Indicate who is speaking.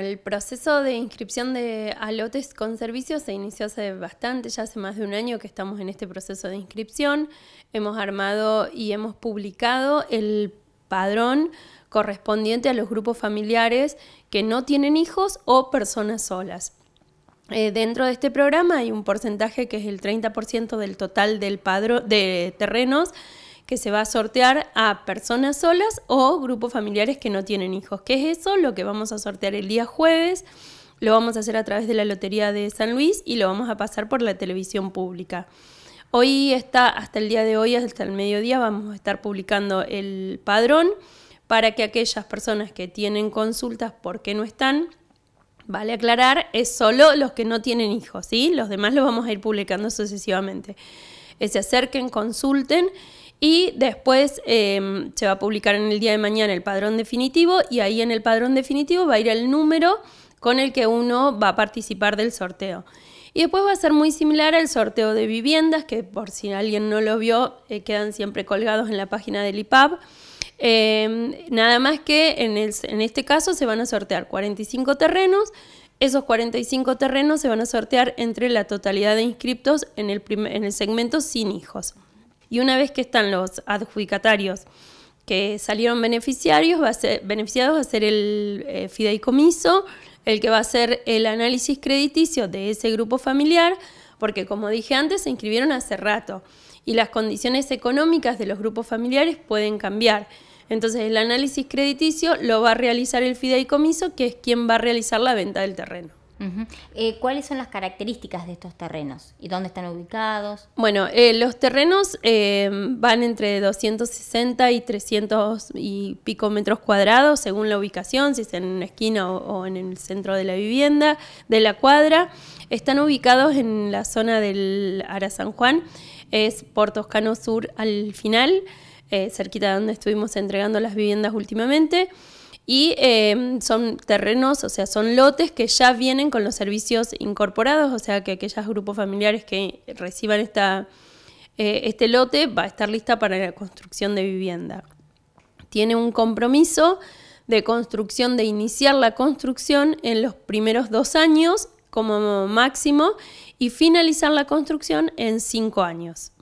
Speaker 1: El proceso de inscripción de alotes con servicios se inició hace bastante, ya hace más de un año que estamos en este proceso de inscripción. Hemos armado y hemos publicado el padrón correspondiente a los grupos familiares que no tienen hijos o personas solas. Eh, dentro de este programa hay un porcentaje que es el 30% del total del padrón de terrenos que se va a sortear a personas solas o grupos familiares que no tienen hijos. ¿Qué es eso? Lo que vamos a sortear el día jueves. Lo vamos a hacer a través de la Lotería de San Luis y lo vamos a pasar por la televisión pública. Hoy está, hasta el día de hoy, hasta el mediodía, vamos a estar publicando el padrón para que aquellas personas que tienen consultas por qué no están, vale aclarar, es solo los que no tienen hijos, ¿sí? Los demás los vamos a ir publicando sucesivamente. Se acerquen, consulten y después em, se va a publicar en el día de mañana el padrón definitivo y ahí en el padrón definitivo va a ir el número con el que uno va a participar del sorteo. Y después va a ser muy similar al sorteo de viviendas, que por si alguien no lo vio, eh, quedan siempre colgados en la página del IPAB. Em, nada más que en, este caso se van a sortear 45 terrenos. Esos 45 terrenos se van a sortear entre la totalidad de inscriptos en el segmento sin hijos. Y una vez que están los adjudicatarios que salieron beneficiarios, va a ser, beneficiados va a ser el eh, fideicomiso, el que va a hacer el análisis crediticio de ese grupo familiar, porque como dije antes, se inscribieron hace rato y las condiciones económicas de los grupos familiares pueden cambiar. Entonces el análisis crediticio lo va a realizar el fideicomiso, que es quien va a realizar la venta del terreno. Eh, ¿Cuáles son las características de estos terrenos y dónde están ubicados? Bueno, eh, los terrenos eh, van entre 260 y 300 y pico metros cuadrados según la ubicación, si es en una esquina o, o en el centro de la vivienda, de la cuadra. Están ubicados en la zona del Ara San Juan, es por Toscano Sur al final, cerquita de donde estuvimos entregando las viviendas últimamente. Y em, son terrenos, o sea, son lotes que ya vienen con los servicios incorporados, o sea, que aquellos grupos familiares que reciban eh, este lote va a estar lista para la construcción de vivienda. Tiene un compromiso de construcción, de iniciar la construcción en los primeros dos años como máximo y finalizar la construcción en cinco años.